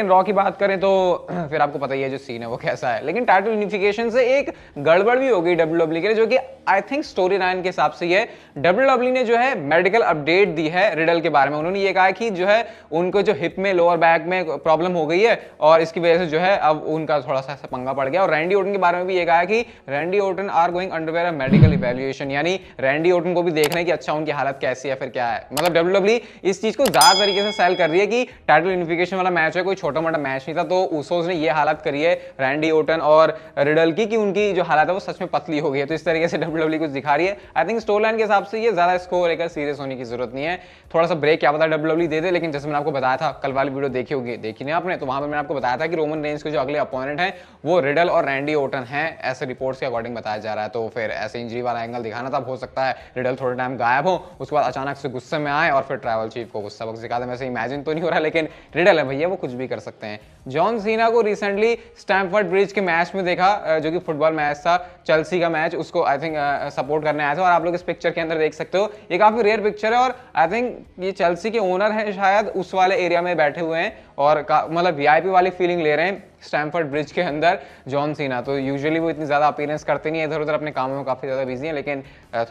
लेकिन रॉ की बात करें तो फिर आपको पता ही है जो सीन है वो कैसा है लेकिन टाइटल यूनिफिकेशन से एक गड़बड़ भी हो गई डब्ल्यू के लिए जो कि आई थिंक स्टोरी लाइन के हिसाब से ये डब्ल्यू e ने जो है मेडिकल अपडेट दी है रिडल के बारे में उन्होंने ये कहा कि जो है उनको जो हिप में लोअर बैक में प्रॉब्लम हो गई है और इसकी वजह से जो है अब उनका थोड़ा सा ऐसा पंगा पड़ गया और रैंडी ओटन के बारे में भी ये कहा कि Randy Orton are going underwear a medical evaluation यानी रैंडी ओटन को भी देख रहे हैं कि अच्छा उनकी हालत कैसी है फिर क्या है मतलब डब्ल्यू e इस चीज को ज्यादा तरीके से सेल कर रही है कि टाइटल यूनिफिकेशन वाला मैच है कोई छोटा मोटा मैच नहीं था तो ऊसोज ने ये हालत करी है रैंडी ओटन और रिडल की कि उनकी जो हालत है वो सच में पतली हो गई है तो इस तरीके से डब्ल्यू डब्ल्यू e कुछ दिखा रही है आई थिंक स्टोर लाइन के हिसाब से ये ज़्यादा इसको लेकर सीरियस होने की जरूरत नहीं है थोड़ा सा ब्रेक क्या पता डब्ल्यू डब्ल्यू e दे दे लेकिन जैसे मैंने आपको बताया था कल वाली वीडियो देखी होगी देखी नहीं आपने तो वहाँ पर मैंने आपको बताया था कि रोमन रेंज के जो अगले अपोनेंट हैं वो रिडल और रैंडी ओटन हैं ऐसे रिपोर्ट्स के अकॉर्डिंग बताया जा रहा है तो फिर ऐसे इंजरी वाला एंगल दिखाना था हो सकता है रिडल थोड़े टाइम गायब हो उसके बाद अचानक से गुस्से में आए और फिर ट्रैवल चीफ को गुस्सा वक्त दिखा दे वैसे इमेजिन तो नहीं हो रहा लेकिन रिडल है भैया वो कुछ भी कर कर सकते हैं जॉन सीना को रिसेंटली स्टैम्फर्ड ब्रिज के मैच में देखा जो कि फुटबॉल मैच था चेल्सी का मैच उसको आई थिंक सपोर्ट करने आया था और आप लोग इस पिक्चर के अंदर देख सकते हो ये काफ़ी रेयर पिक्चर है और आई थिंक ये चेल्सी के ओनर हैं शायद उस वाले एरिया में बैठे हुए हैं और मतलब वीआईपी वाली फीलिंग ले रहे हैं स्टैमफर्ड ब्रिज के अंदर जॉन सीना तो यूजुअली वो इतनी ज़्यादा अपीयरेंस करते नहीं है इधर उधर अपने कामों में काफ़ी ज़्यादा बिजी है लेकिन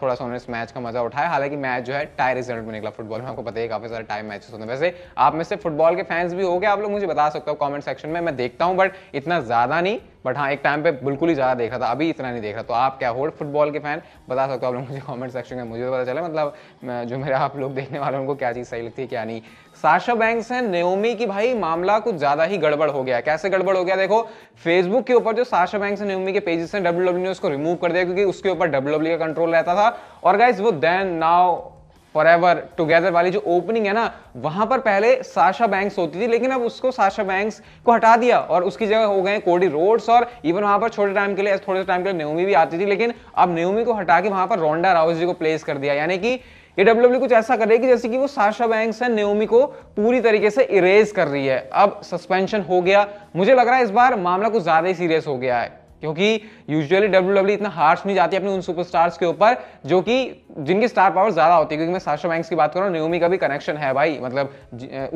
थोड़ा सा उन्होंने इस मैच का मजा उठाया हालांकि मैच जो है टाई रिजल्ट में निकला फुटबॉल में आपको पता है काफ़ी सारे टाइम मैचेस होते हैं वैसे आप में से फुटबॉल के फैंस भी हो गए आप लोग मुझे बता सकते हो कॉमेंट सेक्शन में मैं देखता हूँ बट इतना ज़्यादा नहीं बट हाँ एक टाइम पे बिल्कुल ही ज़्यादा देख रहा था अभी इतना नहीं देख रहा तो आप क्या होल्ड फुटबॉल के फैन बता सकते हो आप लोग मुझे कॉमेंट सेक्शन में मुझे तो पता चला मतलब जो मेरा आप लोग देखने वाले उनको क्या चीज़ सही लगती है क्या नहीं साशा बैंक हैं नेओमी की भाई मामला कुछ ज्यादा ही गड़बड़ हो गया कैसे गड़बड़ हो गया देखो फेसबुक के ऊपर जो साशा बैंक्स नेओमी के पेजेस हैं डब्ल्यू e ने उसको रिमूव कर दिया क्योंकि उसके ऊपर डब्ल्यू e का कंट्रोल रहता था और गाइज वो then now forever together वाली जो ओपनिंग है ना वहां पर पहले साशा बैंक्स होती थी लेकिन अब उसको साशा बैंक्स को हटा दिया और उसकी जगह हो गए कोडी रोड्स और इवन वहां पर छोटे टाइम के लिए थोड़े टाइम के लिए नेओमी भी आती थी लेकिन अब नेओमी को हटा के वहां पर रोंडा राउस जी को प्लेस कर दिया यानी कि ये डब्ल्यू e कुछ ऐसा कर रही है कि जैसे कि वो साशा बैंक्स है नेओमी को पूरी तरीके से इरेज कर रही है अब सस्पेंशन हो गया मुझे लग रहा है इस बार मामला कुछ ज्यादा ही सीरियस हो गया है क्योंकि यूजुअली डब्ल्यू e इतना हार्श नहीं जाती अपने उन सुपरस्टार्स के ऊपर जो कि जिनकी स्टार पावर ज्यादा होती है क्योंकि मैं साशा बैंक्स की बात कर रहा हूँ न्यूमी का भी कनेक्शन है भाई मतलब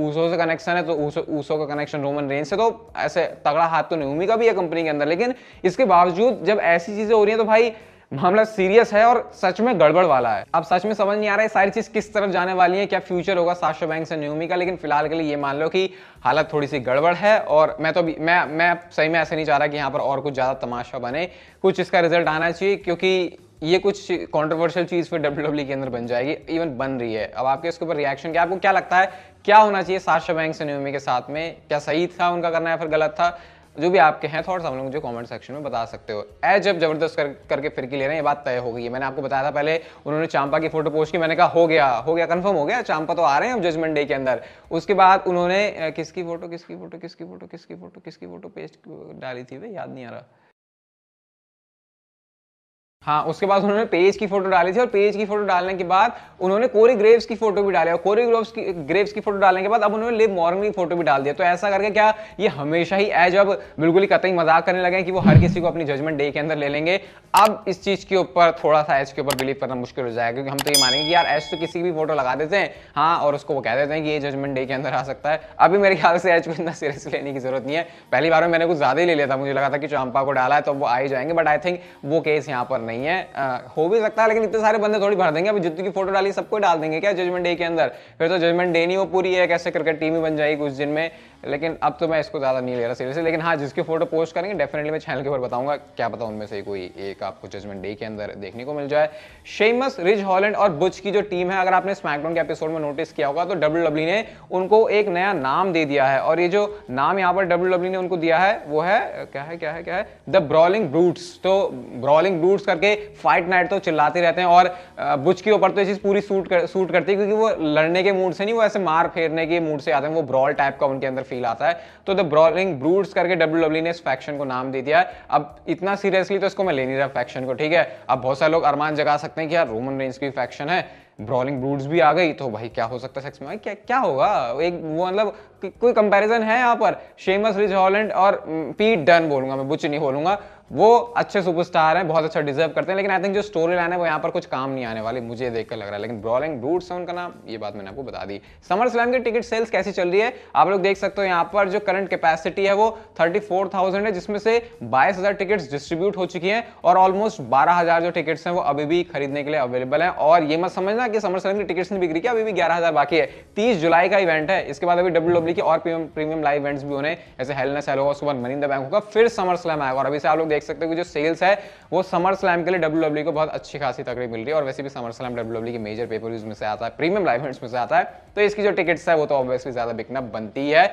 ऊसो से कनेक्शन है तो ऊसो का कनेक्शन रोमन रेंज से तो ऐसे तगड़ा हाथ तो न्यूमी का भी है कंपनी के अंदर लेकिन इसके बावजूद जब ऐसी चीजें हो रही है तो भाई मामला सीरियस है और सच में गड़बड़ वाला है अब सच में समझ नहीं आ रहा है सारी चीज किस तरफ जाने वाली है क्या फ्यूचर होगा साशो बैंक से न्यूमी का लेकिन फिलहाल के लिए ये मान लो कि हालत थोड़ी सी गड़बड़ है और मैं तो मैं मैं सही में ऐसे नहीं चाह रहा कि यहाँ पर और कुछ ज़्यादा तमाशा बने कुछ इसका रिजल्ट आना चाहिए क्योंकि ये कुछ कॉन्ट्रोवर्शियल चीज़ फिर डब्ल्यू के अंदर बन जाएगी इवन बन रही है अब आपके इसके ऊपर रिएक्शन क्या आपको क्या लगता है क्या होना चाहिए साशा बैंक से न्यूमी के साथ में क्या सही था उनका करना या फिर गलत था जो भी आपके हैं थॉट्स हम लोग मुझे कमेंट सेक्शन में बता सकते हो एज जब जबरदस्त कर, करके की ले रहे हैं ये बात तय हो गई है मैंने आपको बताया था पहले उन्होंने चांपा की फोटो पोस्ट की मैंने कहा हो गया हो गया कंफर्म हो गया चांपा तो आ रहे हैं अब जजमेंट डे के अंदर उसके बाद उन्होंने किसकी फोटो किसकी फोटो किसकी फोटो किसकी फोटो किसकी फोटो पेस्ट डाली थी वे याद नहीं आ रहा हाँ उसके बाद उन्होंने पेज की फोटो डाली थी और पेज की फोटो डालने के बाद उन्होंने कोरी ग्रेव्स की फोटो भी डाली और कोरी ग्रेव्स की ग्रेव्स की फोटो डालने के बाद अब उन्होंने लिव मॉर्गन की फोटो भी डाल दिया तो ऐसा करके क्या ये हमेशा ही एज अब बिल्कुल ही कतई मजाक करने लगे कि वो हर किसी को अपनी जजमेंट डे के अंदर ले लेंगे अब इस चीज के ऊपर थोड़ा सा एज के ऊपर बिलीव करना मुश्किल हो जाएगा क्योंकि हम तो ये मानेंगे कि यार एज तो किसी भी फोटो लगा देते हैं हाँ और उसको वो कह देते हैं कि ये जजमेंट डे के अंदर आ सकता है अभी मेरे ख्याल से एज को इतना सीरियस लेने की जरूरत नहीं है पहली बार में मैंने कुछ ज्यादा ही ले लिया था मुझे लगा था कि चांपा को डाला है तो वो आ ही जाएंगे बट आई थिंक वो केस यहाँ पर नहीं नहीं है आ, हो भी सकता है लेकिन इतने सारे बंदे थोड़ी भर देंगे अभी जितनी की फोटो डाली सबको डाल देंगे क्या जजमेंट डे के अंदर फिर तो जजमेंट डे नहीं वो पूरी है कैसे क्रिकेट टीम ही बन जाएगी उस दिन में लेकिन अब तो मैं इसको ज़्यादा नहीं ले रहा सीरियसली लेकिन हाँ जिसकी फोटो पोस्ट करेंगे डेफिनेटली मैं चैनल के ऊपर बताऊंगा क्या पता उनमें से कोई एक आपको जजमेंट डे के अंदर देखने को मिल जाए शेमस रिज हॉलैंड और बुच की जो टीम है अगर आपने स्मैकडाउन के एपिसोड में नोटिस किया होगा तो डब्ल्यू e ने उनको एक नया नाम दे दिया है और ये जो नाम यहाँ पर डब्ल्यू e ने उनको दिया है वो है क्या है क्या है क्या है द ब्रॉलिंग ब्रूट्स तो ब्रॉलिंग ब्रूट्स करके फाइट नाइट तो चिल्लाते रहते हैं और बुच के ऊपर तो ये चीज़ पूरी सूट सूट करती है क्योंकि वो लड़ने के मूड से नहीं वो ऐसे मार फेरने के मूड से आते हैं वो ब्रॉल टाइप का उनके अंदर फील आता है तो द ब्रॉलिंग ब्रूड्स करके डब्ल्यू e ने इस फैक्शन को नाम दे दिया है अब इतना सीरियसली तो इसको मैं ले नहीं रहा फैक्शन को ठीक है अब बहुत सारे लोग अरमान जगा सकते हैं कि यार रोमन रेंज की फैक्शन है ब्रॉलिंग ब्रूड्स भी आ गई तो भाई क्या हो सकता है सेक्स में भाई क्या क्या होगा एक वो मतलब कोई कंपैरिजन है यहाँ पर शेमस रिज हॉलैंड और पीट डन बोलूंगा मैं बुच नहीं बोलूंगा वो अच्छे सुपरस्टार हैं बहुत अच्छा डिजर्व करते हैं लेकिन आई थिंक जो स्टोरी लाइन है वो यहाँ पर कुछ काम नहीं आने वाली मुझे देख कर लग रहा है लेकिन ब्रॉलिंग ब्रूड्स है उनका नाम ये बात मैंने आपको बता दी समर स्लैम की टिकट सेल्स कैसी चल रही है आप लोग देख सकते हो यहाँ पर जो करंट कैपेसिटी है वो थाउजेंड है जिसमें से हजार टिकट डिस्ट्रीब्यूट हो चुकी है और ऑलमोस्ट हजार जो टिकट्स हैं वो अभी भी खरीदने के लिए अवेलेबल है और ये मत समझना ना कि समर स्लैम की टिकट्स नहीं बिक्री क्या अभी भी ग्यारह हज़ार बाकी है तीस जुलाई का इवेंट है इसके बाद अभी डब्ल्यू डब्ल्यू की और प्रीमियम प्रीमियम लाइव इवेंट्स भी होने जैसे हेल नेस होगा उसके बाद मनी द बैंक होगा फिर समर स्लैम आएगा और अभी से आप लोग देख सकते हो कि जो सेल्स है वो समर स्लैम के लिए डब्ल्यू डब्ल्यू e को बहुत अच्छी खासी तकलीफ मिल रही है और वैसे भी समर स्लैम डब्ल्यू डब्ल्यू की मेजर पेपर यूज में से आता है प्रीमियम लाइव इवेंट्स में से आता है तो इसकी जो टिकट्स है वो तो ऑब्वियसली ज़्यादा बिकना बनती है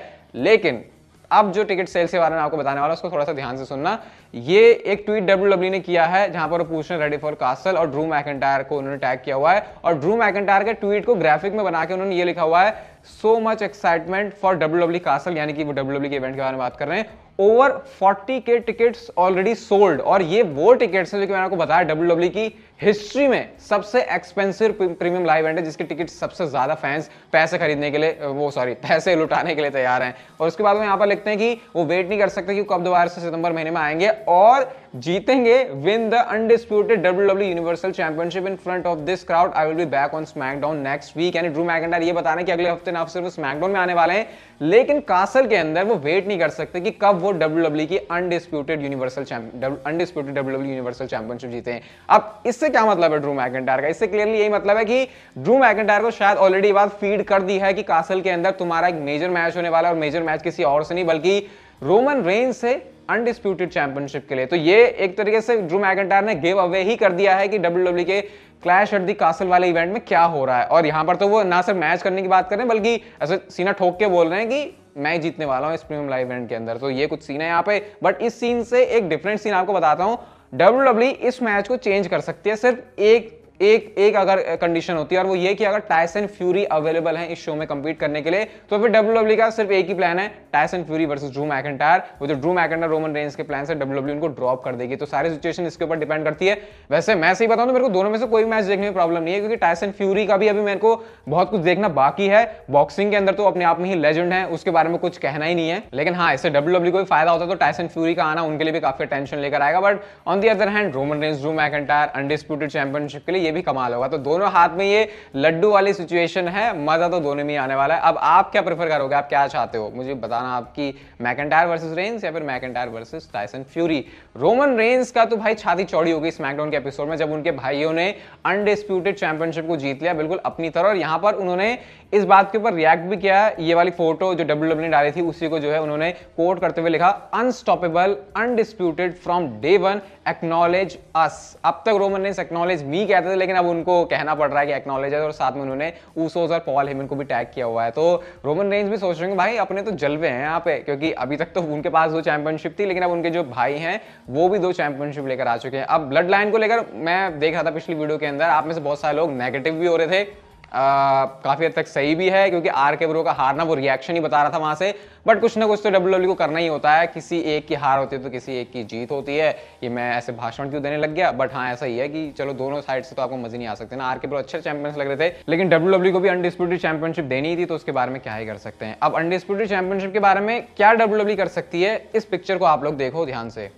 लेकिन अब जो टिकट सेल्स के बारे में आपको बताने वाला उसको थोड़ा सा ध्यान से सुनना ये एक ट्वीट डब्ल्यू e ने किया है जहां पर पूछ रहे रेडी फॉर कासल और ड्रू मैकेंटायर को उन्होंने टैग किया हुआ है और ड्रू मैकेंटायर के ट्वीट को ग्राफिक में बना के उन्होंने ये लिखा हुआ है so much excitement for W W Castle यानी कि वो डब्ल्यू डब्ल्यू e के इवेंट के बारे में बात कर रहे हैं ओवर 40 के टिकट्स ऑलरेडी सोल्ड और ये वो टिकट्स हैं जो कि मैंने आपको बताया डब्ल्यू डब्ल्यू e की हिस्ट्री में सबसे एक्सपेंसिव प्रीमियम लाइव इवेंट है जिसकी टिकट सबसे ज़्यादा फैंस पैसे खरीदने के लिए वो सॉरी पैसे लुटाने के लिए तैयार हैं और उसके बाद में यहाँ पर लिखते हैं कि वो वेट नहीं कर सकते कि कब दोबारा से सितंबर महीने में आएंगे और जीतेंगे win the undisputed W W universal championship in front of this crowd I will be back on SmackDown next week यानी ड्रू मैकेंडार ये बता रहे कि अगले हफ्ते ना सिर्फ स्मैकडाउन में आने वाले हैं लेकिन कासल के अंदर वो वेट नहीं कर सकते कि कब वो डब्ल्यू e की undisputed universal undisputed W universal championship जीते हैं अब इससे क्या मतलब है ड्रू मैकेंटायर का इससे क्लियरली यही मतलब है कि ड्रू मैकेंटायर को शायद ऑलरेडी बात फीड कर दी है कि कासल के अंदर तुम्हारा एक मेजर मैच होने वाला है और मेजर मैच किसी और से नहीं बल्कि रोमन रेन से अनडिस्प्यूटेड चैंपियनशिप के लिए तो ये एक तरीके से ड्रू मैकेंटायर ने गिव अवे ही कर दिया है कि डब्ल्यू e के क्लैश एट दी कासल वाले इवेंट में क्या हो रहा है और यहां पर तो वो ना सिर्फ मैच करने की बात कर रहे हैं बल्कि ऐसे सीना ठोक के बोल रहे हैं कि मैं जीतने वाला हूं इस प्रीमियम लाइव इवेंट के अंदर तो ये कुछ सीन है यहाँ पे बट इस सीन से एक डिफरेंट सीन आपको बताता हूँ डब्ल्यू इस मैच को चेंज कर सकती है सिर्फ एक एक एक अगर कंडीशन होती है और वो ये कि अगर टाइसन फ्यूरी अवेलेबल है इस शो में कम्पीट करने के लिए तो फिर डब्ल्यू डब्ल्यू e का सिर्फ एक ही प्लान है Tyson Fury versus Drew McIntyre वो जो Drew McIntyre Roman Reigns के प्लान से डब्ल्यू डब्ल्यू इनको ड्रॉप कर देगी तो सारे सिचुएशन इसके ऊपर डिपेंड करती है वैसे मैं सही बताऊँ तो मेरे को दोनों में से कोई मैच देखने में प्रॉब्लम नहीं है क्योंकि टाइसन फ्यूरी का भी अभी मेरे को बहुत कुछ देखना बाकी है बॉक्सिंग के अंदर तो अपने आप में ही लेजेंड है उसके बारे में कुछ कहना ही नहीं है लेकिन हाँ इससे डब्ल्यू को भी फायदा होता है तो टाइसन फ्यूरी का आना उनके लिए भी काफी टेंशन लेकर आएगा but on the other hand Roman Reigns Drew McIntyre undisputed championship के लिए भी कमाल होगा तो दोनों हाथ में ये लड्डू वाली सिचुएशन है मजा तो दोनों में आने वाला है अब आप क्या प्रेफर करोगे आप क्या चाहते हो मुझे बताना आपकी मैकेंटायर वर्सेज रेंस या फिर McIntyre versus Tyson Fury Roman Reigns का तो भाई छाती चौड़ी होगी स्मैकडाउन के एपिसोड में जब उनके भाइयों ने अनडिस्प्यूटेड चैंपियनशिप को जीत लिया बिल्कुल अपनी तरह और यहां पर उन्होंने इस बात के ऊपर रिएक्ट भी किया ये वाली फोटो जो डब्ल्यू डब्ल्यू e ने डाली थी उसी को जो है उन्होंने कोट करते हुए लिखा unstoppable undisputed from day one acknowledge us अब तक रोमन रेंस एक्नोलेज मी कहते थे लेकिन अब उनको कहना पड़ रहा है कि एक्नॉलेज और साथ में उन्होंने ऊसोज और पॉल हेमन को भी टैग किया हुआ है तो रोमन रेंज भी सोच रहे हैं भाई अपने तो जलवे हैं यहाँ पे क्योंकि अभी तक तो उनके पास दो चैंपियनशिप थी लेकिन अब उनके जो भाई हैं वो भी दो चैंपियनशिप लेकर आ चुके हैं अब ब्लड लाइन को लेकर मैं देख रहा था पिछली वीडियो के अंदर आप में से बहुत सारे लोग नेगेटिव भी हो रहे थे काफ़ी हद तक सही भी है क्योंकि आर के ब्रो का हारना वो रिएक्शन ही बता रहा था वहां से बट कुछ ना कुछ तो डब्ल्यू e को करना ही होता है किसी एक की हार होती है तो किसी एक की जीत होती है ये मैं ऐसे भाषण क्यों देने लग गया बट हाँ ऐसा ही है कि चलो दोनों साइड से तो आपको मजे नहीं आ सकते ना आर के ब्रो अच्छे चैंपियंस लग रहे थे लेकिन डब्ल्यू e को भी अनडिस्प्यूटेड चैंपियनशिप देनी थी तो उसके बारे में क्या ही कर सकते हैं अब अनडिस्प्यूटेड चैंपियनशिप के बारे में क्या डब्ल्यू e कर सकती है इस पिक्चर को आप लोग देखो ध्यान से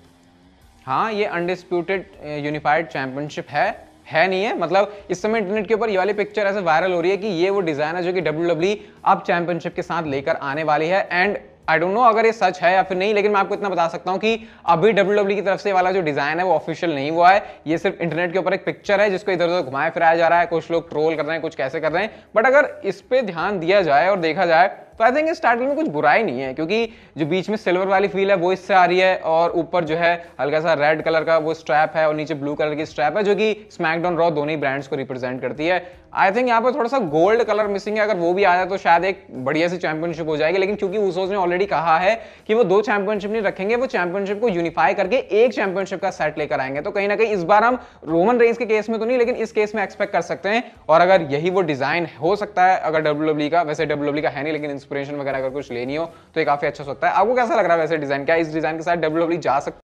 हाँ ये अनडिस्प्यूटेड यूनिफाइड चैंपियनशिप है है नहीं है मतलब इस समय इंटरनेट के ऊपर ये वाली पिक्चर ऐसे वायरल हो रही है कि ये वो डिज़ाइन है जो कि डब्ल्यू डब्ल्यू e अब चैंपियनशिप के साथ लेकर आने वाली है एंड आई डोंट नो अगर ये सच है या फिर नहीं लेकिन मैं आपको इतना बता सकता हूँ कि अभी डब्ल्यू e की तरफ से वाला जो डिज़ाइन है वो ऑफिशियल नहीं हुआ है ये सिर्फ इंटरनेट के ऊपर एक पिक्चर है जिसको इधर उधर घुमाया फिराया जा रहा है कुछ लोग ट्रोल कर रहे हैं कुछ कैसे कर रहे हैं बट अगर इस पर ध्यान दिया जाए और देखा जाए तो आई थिंक इस टाइटल में कुछ बुराई नहीं है क्योंकि जो बीच में सिल्वर वाली फील है वो इससे आ रही है और ऊपर जो है हल्का सा रेड कलर का वो स्ट्रैप है और नीचे ब्लू कलर की स्ट्रैप है जो कि स्मैकडाउन रॉ दोनों ही ब्रांड्स को रिप्रेजेंट करती है आई थिंक यहाँ पर थोड़ा सा गोल्ड कलर मिसिंग है अगर वो भी आ जाए तो शायद एक बढ़िया सी चैंपियनशिप हो जाएगी लेकिन क्योंकि उस ने ऑलरेडी कहा है कि वो दो चैंपियनशिप नहीं रखेंगे वो चैंपियनशिप को यूनिफाई करके एक चैंपियनशिप का सेट लेकर आएंगे तो कहीं ना कहीं इस बार हम रोमन रेंज के केस में तो नहीं लेकिन इस केस में एक्सपेक्ट कर सकते हैं और अगर यही वो डिजाइन हो सकता है अगर डब्ल्यू e का वैसे डब्ल्यू e का है नहीं लेकिन इंस्पिरेशन वगैरह अगर कुछ लेनी हो तो ये काफी अच्छा सकता है आपको कैसा लग रहा है वैसे डिजाइन क्या इस डिजाइन के साथ डब्ल्यू e जा सकते